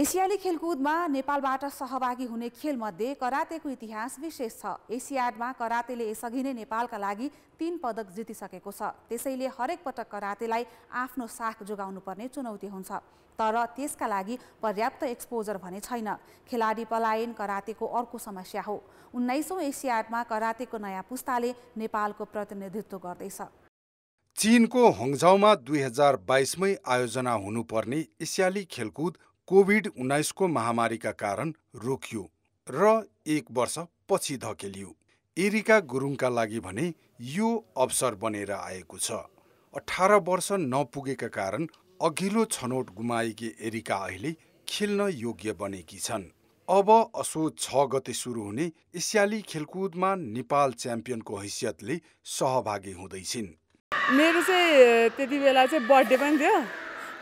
एसियाली खेलकुदमा नेपालबाट सहभागी हुने खेलमध्ये करातेको इतिहास विशेष छ एसियाडमा करातेले यसअघि नै नेपालका लागि तीन पदक जितिसकेको छ त्यसैले हरेक पटक करातेलाई आफ्नो साख जोगाउनुपर्ने चुनौती हुन्छ तर त्यसका लागि पर्याप्त एक्सपोजर भने छैन खेलाडी पलायन करातेको अर्को समस्या हो उन्नाइसौँ एसियाडमा करातेको नयाँ पुस्ताले नेपालको प्रतिनिधित्व गर्दैछ चिनको हङझाउमा दुई हजार बाइसमै आयोजना हुनुपर्ने एसियाली खेलकुद कोभिड उन्नाइसको महामारीका कारण रोकियो र एक वर्ष पछि धकेलियो एरिका गुरुङका लागि भने यो अवसर बनेर आएको छ अठार वर्ष नपुगेका कारण अघिल्लो छनौट गुमाएकी एरिका अहिले खेल्न योग्य बनेकी छन् अब असो छ गते सुरु हुने एसियाली खेलकुदमा नेपाल च्याम्पियनको हैसियतले सहभागी हुँदैछिन् मेरो चाहिँ त्यति बेला चाहिँ बर्थडे पनि थियो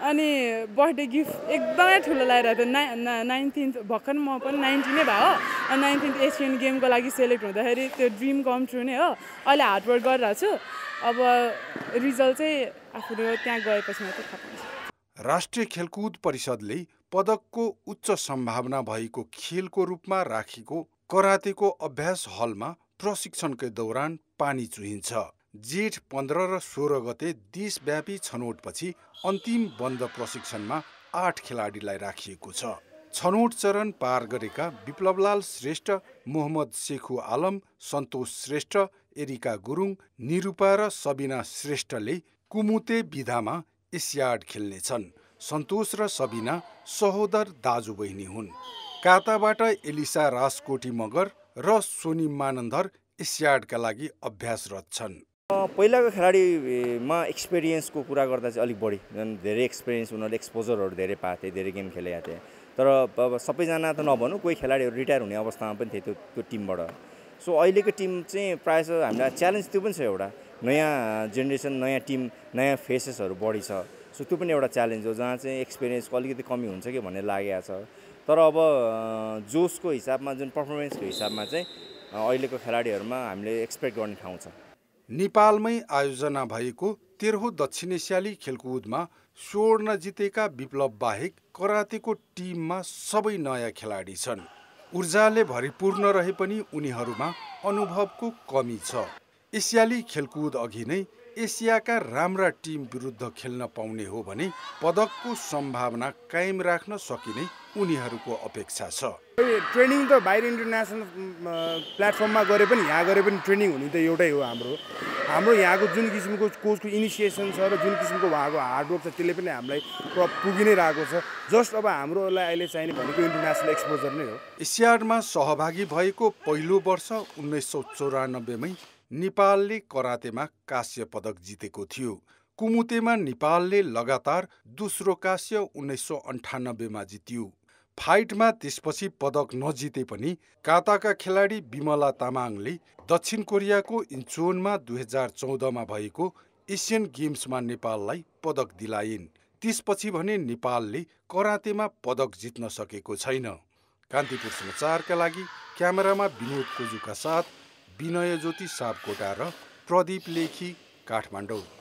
अनि बर्थडे गिफ्ट एकदमै ठुलो लगाइरहेको थियो ना नाइन्टिन्थ भर्खर म पनि नाइन्टिनै भयो अनि नाइन्टिन्थ एसियन गेमको लागि सेलेक्ट हुँदाखेरि त्यो ड्रिम कम ट्रु नै हो अहिले हार्डवर्क गरिरहेको छु अब रिजल्ट चाहिँ आफ्नो त्यहाँ गएपछि मात्रै थाहा पाउँछ राष्ट्रिय खेलकुद परिषदले पदकको उच्च सम्भावना भएको खेलको रूपमा राखेको करातेको अभ्यास हलमा प्रशिक्षणकै दौरान पानी चुहिन्छ जेठ पन्ध्र र सोह्र गते देशव्यापी छनौटपछि अन्तिम बन्द प्रशिक्षणमा आठ खेलाडीलाई राखिएको छ छनौट चरण पार गरेका विप्लवलाल श्रेष्ठ मोहम्मद सेखु आलम सन्तोष श्रेष्ठ एरिका गुरुङ निरूपा र सबिना श्रेष्ठले कुमुते विधामा एसियाड खेल्नेछन् सन्तोष र सबिना सहोदर दाजु बहिनी हुन् काताबाट एलिसा राजकोटी मगर र सोनी मानन्धर एसियाडका लागि अभ्यासरत छन् पहिलाको खेलाडीमा एक्सपिरियन्सको कुरा गर्दा चाहिँ अलिक बढी झन् धेरै एक्सपिरियन्स उनीहरूले एक्सपोजरहरू धेरै पाएको थिएँ धेरै गेम खेलेका थिएँ तर अब सबैजना त नभनौँ कोही खेलाडीहरू रिटायर हुने अवस्थामा पनि थिए त्यो त्यो टिमबाट सो अहिलेको टिम चाहिँ प्रायः जस्तो हामीलाई च्यालेन्ज त्यो पनि छ एउटा नयाँ जेनेरेसन नयाँ टिम नयाँ फेसेसहरू बढी छ सो त्यो पनि एउटा च्यालेन्ज हो जहाँ चाहिँ एक्सपिरियन्सको अलिकति कमी हुन्छ कि भन्ने लागेको छ तर अब जोसको हिसाबमा जुन पर्फर्मेन्सको हिसाबमा चाहिँ अहिलेको खेलाडीहरूमा हामीले एक्सपेक्ट गर्ने ठाउँ छ नेपालमै आयोजना भएको तेह्रौँ दक्षिण एसियाली खेलकुदमा स्वर्ण जितेका विप्लव बाहेक करातेको टिममा सबै नयाँ खेलाडी छन् ऊर्जाले भरिपूर्ण रहे पनि उनीहरूमा अनुभवको कमी छ एसियाली खेलकुद अघि नै एसियाका राम्रा टिम विरुद्ध खेल्न पाउने हो भने पदकको सम्भावना कायम राख्न सकिने उनीहरूको अपेक्षा छ ट्रेनिङ त बाहिर इन्टरनेसनल प्लेटफर्ममा गरे पनि यहाँ गरे पनि ट्रेनिङ हुने त एउटै हो हाम्रो हाम्रो यहाँको जुन किसिमको कोचको इनिसिएसन छ र जुन किसिमको उहाँको हार्डवर्क छ त्यसले पनि हामीलाई पुगि नै रहेको छ जस्ट अब हाम्रोलाई अहिले चाहिने भनेको इन्टरनेसनल एक्सपोजर नै हो एसियाडमा सहभागी भएको पहिलो वर्ष उन्नाइस सौ चौरानब्बेमै नेपालले करातेमा काश्य पदक जितेको थियो कुमुतेमा नेपालले लगातार दोस्रो काश्य उन्नाइस सौ अन्ठानब्बेमा जित्यो फाइटमा त्यसपछि पदक नजिते पनि काताका खेलाडी विमला तामाङले दक्षिण कोरियाको इन्चोनमा दुई हजार चौधमा भएको एसियन गेम्समा नेपाललाई पदक दिलाइन् त्यसपछि भने नेपालले करातेमा पदक जित्न सकेको छैन कान्तिपुर समाचारका लागि क्यामेरामा विनोद कोजुका साथ विनय ज्योति सापकोटा र प्रदीप लेखी काठमाडौँ